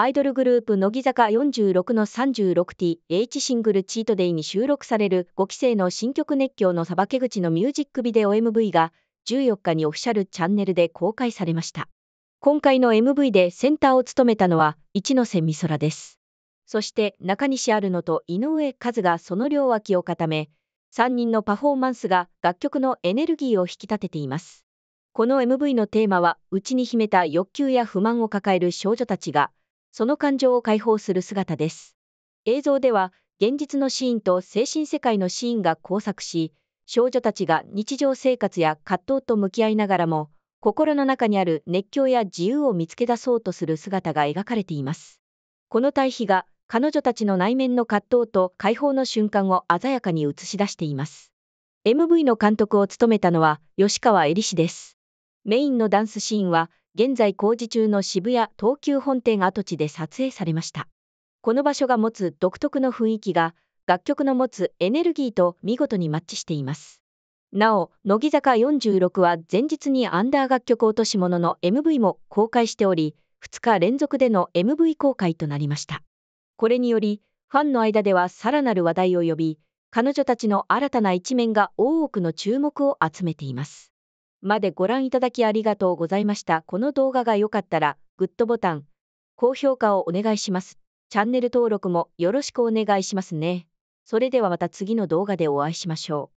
アイドルグループ乃木坂46の 36th シングルチートデイに収録される5期生の新曲熱狂のさばけ口のミュージックビデオ MV が14日にオフィシャルチャンネルで公開されました。今回の MV でセンターを務めたのは一ノ瀬美空です。そして中西アルノと井上和がその両脇を固め、3人のパフォーマンスが楽曲のエネルギーを引き立てています。この MV のテーマは、内に秘めた欲求や不満を抱える少女たちが、その感情を解放する姿です。映像では、現実のシーンと精神世界のシーンが交錯し、少女たちが日常生活や葛藤と向き合いながらも、心の中にある熱狂や自由を見つけ出そうとする姿が描かれています。この対比が、彼女たちの内面の葛藤と解放の瞬間を鮮やかに映し出しています。MV の監督を務めたのは、吉川恵里氏です。メインのダンスシーンは、現在工事中の渋谷東急本店跡地で撮影されました。この場所が持つ独特の雰囲気が、楽曲の持つエネルギーと見事にマッチしています。なお、乃木坂46は前日にアンダー楽曲落とし物の MV も公開しており、2日連続での MV 公開となりました。これにより、ファンの間ではさらなる話題を呼び、彼女たちの新たな一面が多くの注目を集めています。までご覧いただきありがとうございました。この動画が良かったら、グッドボタン、高評価をお願いします。チャンネル登録もよろしくお願いしますね。それではまた次の動画でお会いしましょう。